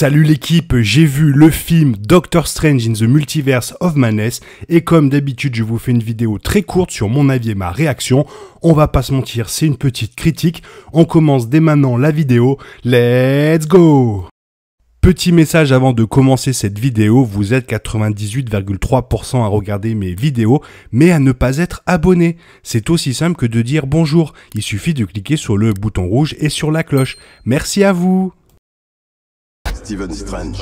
Salut l'équipe, j'ai vu le film Doctor Strange in the Multiverse of Madness et comme d'habitude je vous fais une vidéo très courte sur mon avis et ma réaction. On va pas se mentir, c'est une petite critique. On commence dès maintenant la vidéo. Let's go Petit message avant de commencer cette vidéo, vous êtes 98,3% à regarder mes vidéos, mais à ne pas être abonné. C'est aussi simple que de dire bonjour, il suffit de cliquer sur le bouton rouge et sur la cloche. Merci à vous Strange,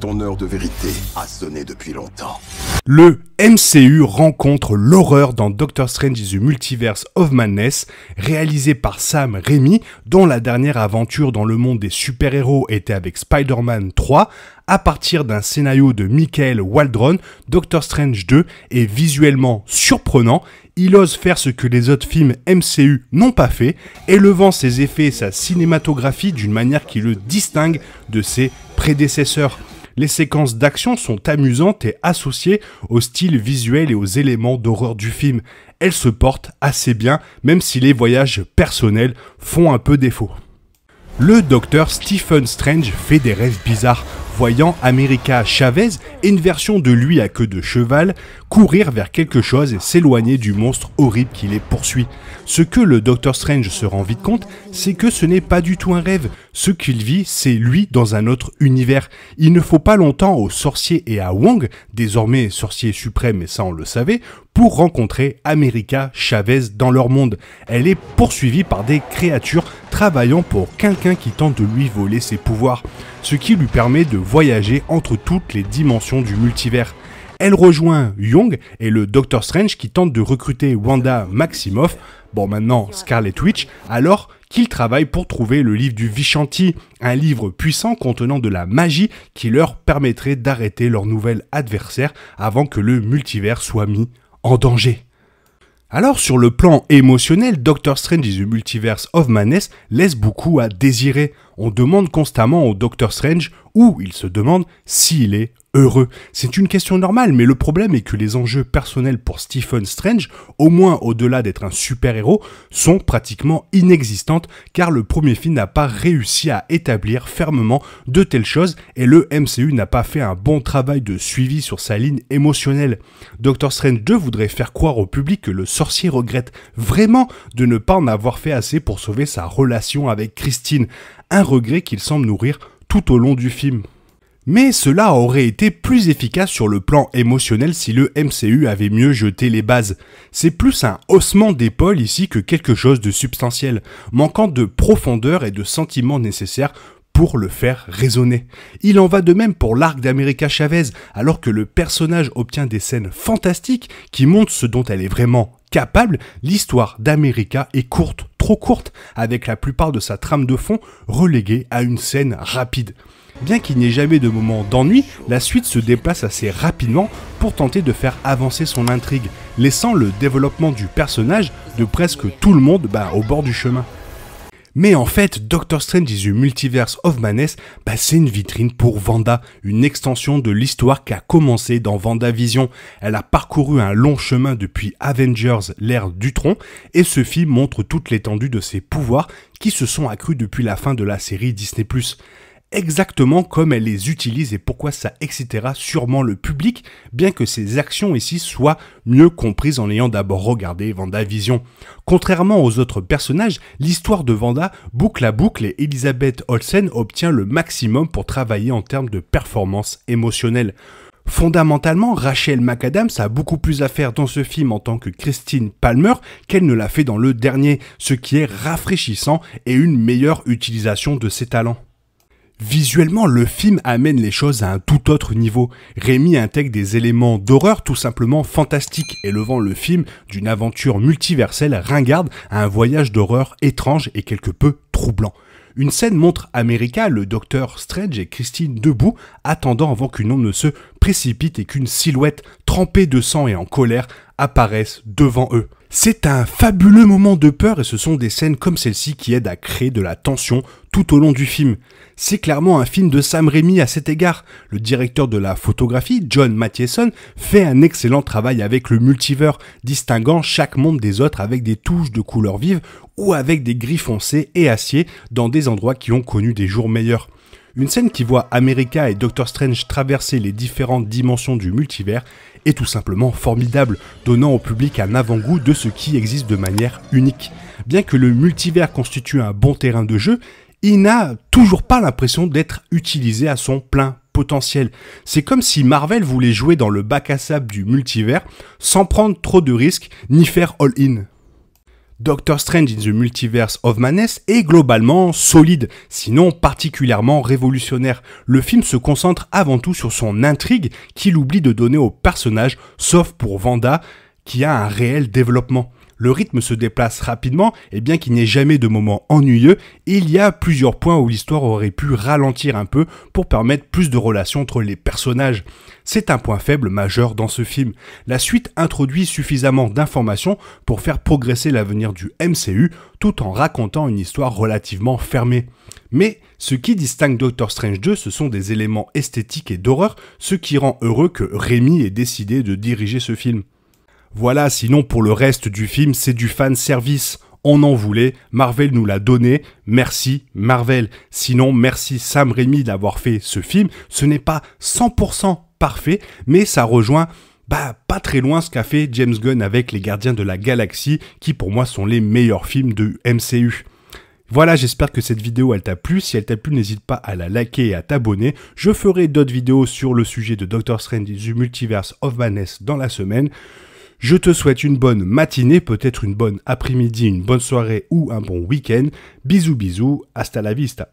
de vérité a sonné depuis longtemps. Le MCU rencontre l'horreur dans Doctor Strange is the Multiverse of Madness, réalisé par Sam Raimi, dont la dernière aventure dans le monde des super-héros était avec Spider-Man 3. À partir d'un scénario de Michael Waldron, Doctor Strange 2 est visuellement surprenant, il ose faire ce que les autres films MCU n'ont pas fait, élevant ses effets et sa cinématographie d'une manière qui le distingue de ses prédécesseurs. Les séquences d'action sont amusantes et associées au style visuel et aux éléments d'horreur du film. Elles se portent assez bien, même si les voyages personnels font un peu défaut. Le docteur Stephen Strange fait des rêves bizarres, voyant America Chavez et une version de lui à queue de cheval, courir vers quelque chose et s'éloigner du monstre horrible qui les poursuit. Ce que le Docteur Strange se rend vite compte, c'est que ce n'est pas du tout un rêve. Ce qu'il vit, c'est lui dans un autre univers. Il ne faut pas longtemps aux sorciers et à Wong, désormais sorcier suprême et ça on le savait, pour rencontrer America Chavez dans leur monde. Elle est poursuivie par des créatures travaillant pour quelqu'un qui tente de lui voler ses pouvoirs, ce qui lui permet de voyager entre toutes les dimensions du multivers. Elle rejoint Young et le Docteur Strange qui tente de recruter Wanda Maximoff, bon maintenant Scarlet Witch, alors qu'ils travaillent pour trouver le livre du Vichanti, un livre puissant contenant de la magie qui leur permettrait d'arrêter leur nouvel adversaire avant que le multivers soit mis en danger. Alors sur le plan émotionnel, Doctor Strange is the Multiverse of Madness laisse beaucoup à désirer. On demande constamment au Doctor Strange, où il se demande s'il est heureux C'est une question normale, mais le problème est que les enjeux personnels pour Stephen Strange, au moins au-delà d'être un super-héros, sont pratiquement inexistantes car le premier film n'a pas réussi à établir fermement de telles choses et le MCU n'a pas fait un bon travail de suivi sur sa ligne émotionnelle. Doctor Strange 2 voudrait faire croire au public que le sorcier regrette vraiment de ne pas en avoir fait assez pour sauver sa relation avec Christine, un regret qu'il semble nourrir tout au long du film. Mais cela aurait été plus efficace sur le plan émotionnel si le MCU avait mieux jeté les bases. C'est plus un haussement d'épaule ici que quelque chose de substantiel, manquant de profondeur et de sentiments nécessaires pour le faire résonner. Il en va de même pour l'arc d'América Chavez, alors que le personnage obtient des scènes fantastiques qui montrent ce dont elle est vraiment capable, l'histoire d'América est courte, trop courte, avec la plupart de sa trame de fond reléguée à une scène rapide. Bien qu'il n'y ait jamais de moment d'ennui, la suite se déplace assez rapidement pour tenter de faire avancer son intrigue, laissant le développement du personnage de presque tout le monde bah, au bord du chemin. Mais en fait, Doctor Strange is the Multiverse of Madness, bah, c'est une vitrine pour Vanda, une extension de l'histoire qui a commencé dans Vision. Elle a parcouru un long chemin depuis Avengers, l'ère du tronc, et ce film montre toute l'étendue de ses pouvoirs qui se sont accrus depuis la fin de la série Disney+ exactement comme elle les utilise et pourquoi ça excitera sûrement le public, bien que ses actions ici soient mieux comprises en ayant d'abord regardé Vanda Vision. Contrairement aux autres personnages, l'histoire de Vanda boucle à boucle et Elisabeth Olsen obtient le maximum pour travailler en termes de performance émotionnelle. Fondamentalement, Rachel McAdams a beaucoup plus à faire dans ce film en tant que Christine Palmer qu'elle ne l'a fait dans le dernier, ce qui est rafraîchissant et une meilleure utilisation de ses talents. Visuellement, le film amène les choses à un tout autre niveau. Rémi intègre des éléments d'horreur tout simplement fantastiques, élevant le film d'une aventure multiverselle ringarde à un voyage d'horreur étrange et quelque peu troublant. Une scène montre America, le docteur Strange et Christine debout, attendant avant qu'une onde ne se précipite et qu'une silhouette trempée de sang et en colère apparaisse devant eux. C'est un fabuleux moment de peur et ce sont des scènes comme celle-ci qui aident à créer de la tension tout au long du film. C'est clairement un film de Sam Raimi à cet égard. Le directeur de la photographie, John Mathieson, fait un excellent travail avec le multivers, distinguant chaque monde des autres avec des touches de couleurs vives ou avec des gris foncés et acier dans des endroits qui ont connu des jours meilleurs. Une scène qui voit America et Doctor Strange traverser les différentes dimensions du multivers est tout simplement formidable, donnant au public un avant-goût de ce qui existe de manière unique. Bien que le multivers constitue un bon terrain de jeu, il n'a toujours pas l'impression d'être utilisé à son plein potentiel. C'est comme si Marvel voulait jouer dans le bac à sable du multivers sans prendre trop de risques ni faire all-in. Doctor Strange in the Multiverse of Madness est globalement solide, sinon particulièrement révolutionnaire. Le film se concentre avant tout sur son intrigue qu'il oublie de donner aux personnages, sauf pour Vanda, qui a un réel développement le rythme se déplace rapidement et bien qu'il n'y ait jamais de moment ennuyeux, il y a plusieurs points où l'histoire aurait pu ralentir un peu pour permettre plus de relations entre les personnages. C'est un point faible majeur dans ce film. La suite introduit suffisamment d'informations pour faire progresser l'avenir du MCU tout en racontant une histoire relativement fermée. Mais ce qui distingue Doctor Strange 2, ce sont des éléments esthétiques et d'horreur, ce qui rend heureux que Rémi ait décidé de diriger ce film. Voilà, sinon pour le reste du film, c'est du fan service. On en voulait, Marvel nous l'a donné, merci Marvel. Sinon, merci Sam Raimi d'avoir fait ce film. Ce n'est pas 100% parfait, mais ça rejoint bah, pas très loin ce qu'a fait James Gunn avec Les Gardiens de la Galaxie, qui pour moi sont les meilleurs films de MCU. Voilà, j'espère que cette vidéo elle t'a plu. Si elle t'a plu, n'hésite pas à la liker et à t'abonner. Je ferai d'autres vidéos sur le sujet de Doctor Strange du Multiverse of Madness dans la semaine. Je te souhaite une bonne matinée, peut-être une bonne après-midi, une bonne soirée ou un bon week-end. Bisous bisous, hasta la vista.